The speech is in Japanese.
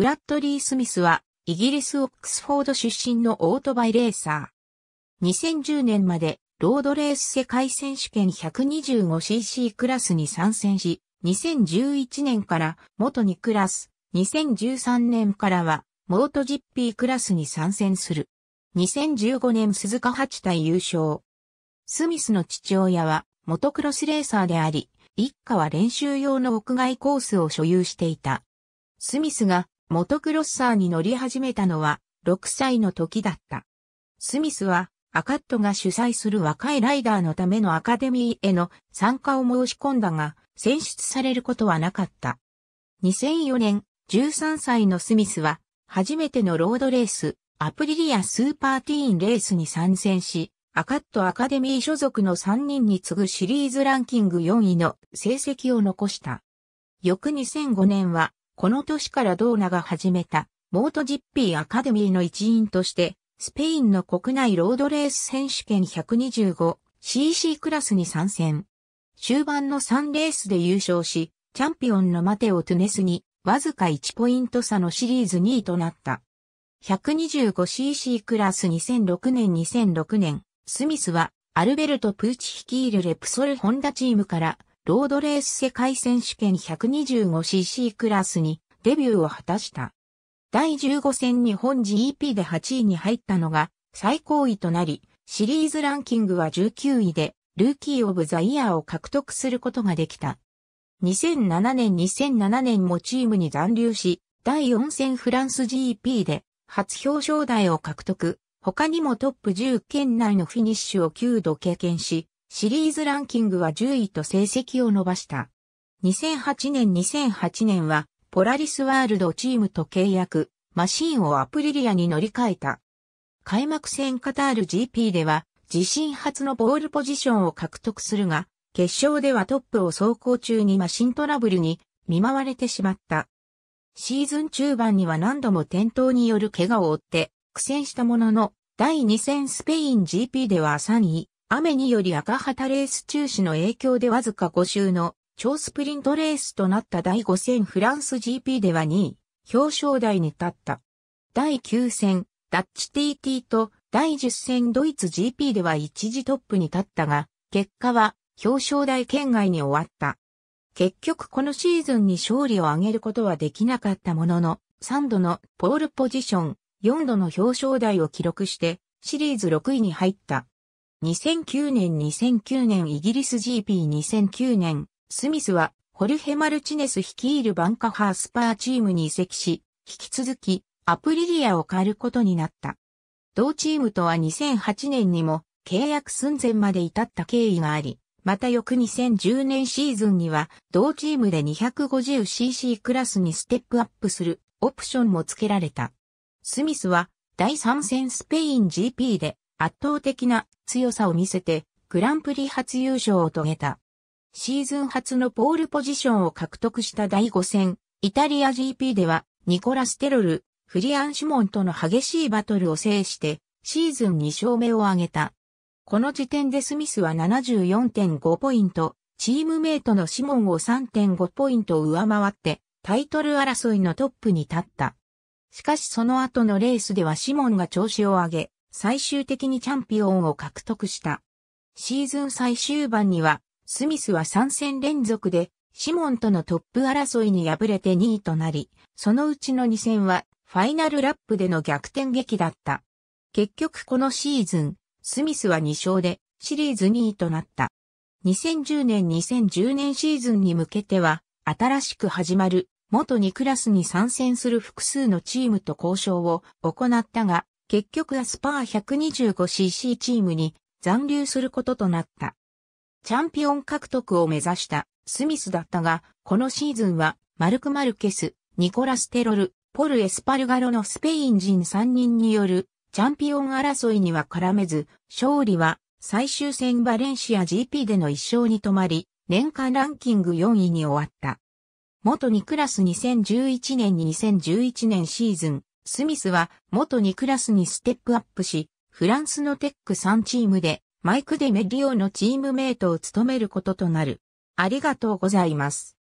ブラッドリー・スミスは、イギリス・オックスフォード出身のオートバイレーサー。2010年まで、ロードレース世界選手権 125cc クラスに参戦し、2011年から元2クラス、2013年からは、モート GP クラスに参戦する。2015年鈴鹿八対優勝。スミスの父親は、モトクロスレーサーであり、一家は練習用の屋外コースを所有していた。スミスがモトクロッサーに乗り始めたのは6歳の時だった。スミスはアカットが主催する若いライダーのためのアカデミーへの参加を申し込んだが選出されることはなかった。2004年13歳のスミスは初めてのロードレースアプリリアスーパーティーンレースに参戦しアカットアカデミー所属の3人に次ぐシリーズランキング4位の成績を残した。翌2005年はこの年からドーナが始めた、モートジッピーアカデミーの一員として、スペインの国内ロードレース選手権 125cc クラスに参戦。終盤の3レースで優勝し、チャンピオンのマテオ・トゥネスに、わずか1ポイント差のシリーズ2位となった。125cc クラス2006年2006年、スミスは、アルベルト・プーチ率いるレプソル・ホンダチームから、ロードレース世界選手権 125cc クラスにデビューを果たした。第15戦日本 g p で8位に入ったのが最高位となり、シリーズランキングは19位で、ルーキー・オブ・ザ・イヤーを獲得することができた。2007年2007年もチームに残留し、第4戦フランス g p で初表彰台を獲得。他にもトップ10圏内のフィニッシュを9度経験し、シリーズランキングは10位と成績を伸ばした。2008年2008年は、ポラリスワールドチームと契約、マシンをアプリリアに乗り換えた。開幕戦カタール GP では、自身初のボールポジションを獲得するが、決勝ではトップを走行中にマシントラブルに見舞われてしまった。シーズン中盤には何度も転倒による怪我を負って苦戦したものの、第2戦スペイン GP では3位。雨により赤旗レース中止の影響でわずか5周の超スプリントレースとなった第5戦フランス GP では2位、表彰台に立った。第9戦、ダッチ TT と第10戦ドイツ GP では一時トップに立ったが、結果は表彰台圏外に終わった。結局このシーズンに勝利を挙げることはできなかったものの、3度のポールポジション、4度の表彰台を記録して、シリーズ6位に入った。2009年2009年イギリス GP2009 年、スミスはホルヘ・マルチネス率いるバンカハースパーチームに移籍し、引き続きアプリリアを変えることになった。同チームとは2008年にも契約寸前まで至った経緯があり、また翌2010年シーズンには同チームで 250cc クラスにステップアップするオプションも付けられた。スミスは第3戦スペイン GP で圧倒的な強さを見せて、グランプリ初優勝を遂げた。シーズン初のポールポジションを獲得した第5戦、イタリア GP では、ニコラス・テロル、フリアン・シュモンとの激しいバトルを制して、シーズン2勝目を挙げた。この時点でスミスは74.5ポイント、チームメイトのシモンを3.5ポイント上回って、タイトル争いのトップに立った。しかしその後のレースではシモンが調子を上げ、最終的にチャンピオンを獲得した。シーズン最終盤には、スミスは3戦連続で、シモンとのトップ争いに敗れて2位となり、そのうちの2戦は、ファイナルラップでの逆転劇だった。結局このシーズン、スミスは2勝で、シリーズ2位となった。2010年2010年シーズンに向けては、新しく始まる元2クラスに参戦する複数のチームと交渉を行ったが、結局アスパー 125cc チームに残留することとなった。チャンピオン獲得を目指したスミスだったが、このシーズンはマルク・マルケス、ニコラス・テロル、ポル・エスパルガロのスペイン人3人によるチャンピオン争いには絡めず、勝利は最終戦バレンシア GP での1勝に止まり、年間ランキング4位に終わった。元ニクラス2011年に2011年シーズン、スミスは元2クラスにステップアップし、フランスのテック3チームでマイク・デ・メディオのチームメイトを務めることとなる。ありがとうございます。